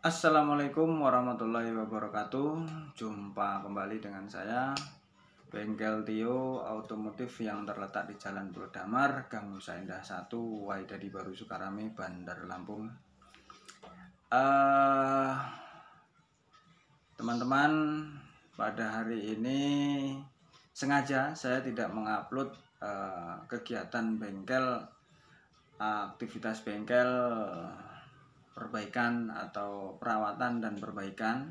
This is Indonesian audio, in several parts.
Assalamualaikum warahmatullahi wabarakatuh Jumpa kembali dengan saya Bengkel Tio Otomotif yang terletak di Jalan Pulau Damar Gang Nusa Indah 1 Waidadi Baru Sukarame, Bandar Lampung teman eh, Teman-teman pada hari ini Sengaja saya tidak mengupload uh, kegiatan bengkel Aktivitas bengkel perbaikan atau perawatan dan perbaikan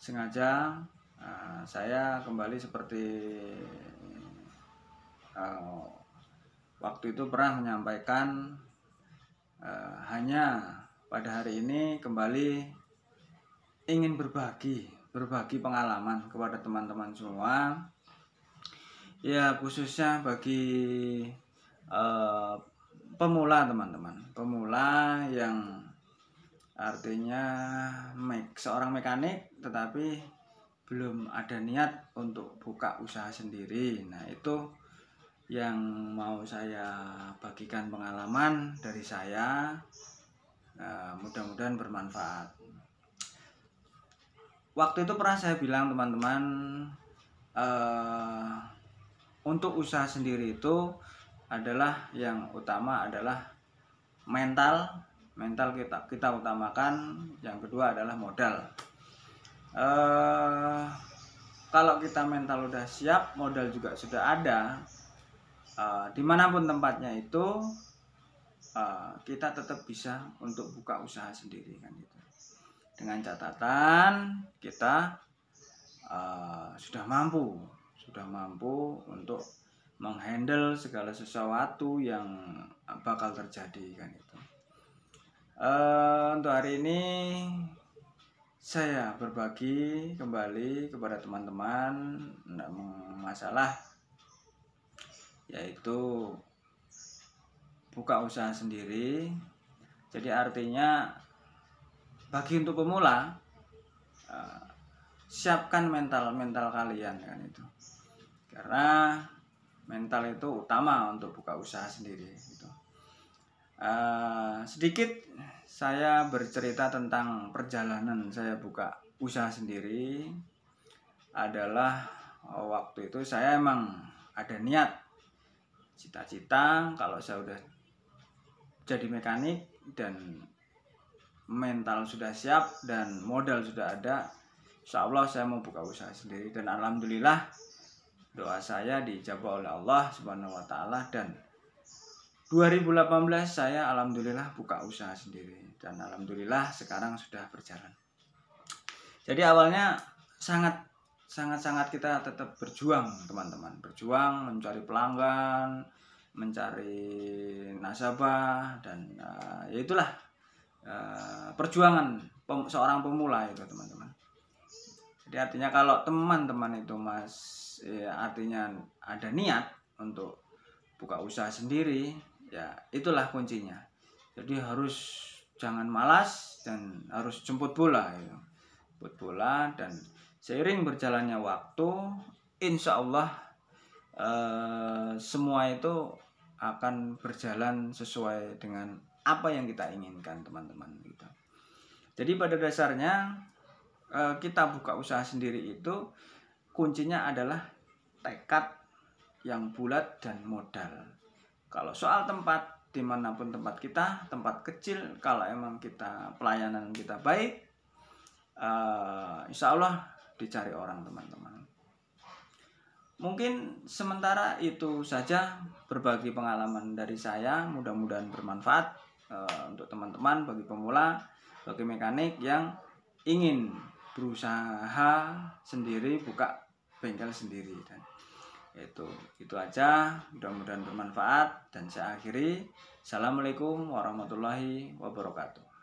sengaja uh, saya kembali seperti uh, waktu itu pernah menyampaikan uh, hanya pada hari ini kembali ingin berbagi berbagi pengalaman kepada teman-teman semua ya khususnya bagi uh, pemula teman-teman pemula yang artinya mek, seorang mekanik tetapi belum ada niat untuk buka usaha sendiri nah itu yang mau saya bagikan pengalaman dari saya eh, mudah-mudahan bermanfaat waktu itu pernah saya bilang teman-teman eh, untuk usaha sendiri itu adalah yang utama adalah mental mental kita kita utamakan yang kedua adalah modal eh, kalau kita mental udah siap modal juga sudah ada e, dimanapun tempatnya itu e, kita tetap bisa untuk buka usaha sendiri kan gitu dengan catatan kita e, sudah mampu sudah mampu untuk menghandle segala sesuatu yang bakal terjadi kan itu Uh, untuk hari ini saya berbagi kembali kepada teman-teman tidak masalah yaitu buka usaha sendiri. Jadi artinya bagi untuk pemula uh, siapkan mental-mental kalian kan itu. Karena mental itu utama untuk buka usaha sendiri gitu uh, sedikit saya bercerita tentang perjalanan saya buka usaha sendiri adalah waktu itu saya emang ada niat cita-cita kalau saya udah jadi mekanik dan mental sudah siap dan modal sudah ada Insya Allah saya mau buka usaha sendiri dan Alhamdulillah doa saya dijabah oleh Allah Subhanahu Wa Taala dan 2018 saya alhamdulillah buka usaha sendiri dan alhamdulillah sekarang sudah berjalan. Jadi awalnya sangat sangat sangat kita tetap berjuang teman-teman, berjuang mencari pelanggan, mencari nasabah dan uh, ya itulah uh, perjuangan pem seorang pemula itu teman-teman. Jadi artinya kalau teman-teman itu mas ya artinya ada niat untuk buka usaha sendiri ya itulah kuncinya jadi harus jangan malas dan harus jemput bola ya. jemput bola dan seiring berjalannya waktu insya Allah eh, semua itu akan berjalan sesuai dengan apa yang kita inginkan teman-teman gitu. jadi pada dasarnya eh, kita buka usaha sendiri itu kuncinya adalah tekad yang bulat dan modal kalau soal tempat, dimanapun tempat kita, tempat kecil, kalau emang kita pelayanan kita baik, uh, insya Allah dicari orang teman-teman. Mungkin sementara itu saja berbagi pengalaman dari saya, mudah-mudahan bermanfaat uh, untuk teman-teman, bagi pemula, bagi mekanik yang ingin berusaha sendiri buka bengkel sendiri dan itu itu aja mudah-mudahan bermanfaat dan saya akhiri assalamualaikum warahmatullahi wabarakatuh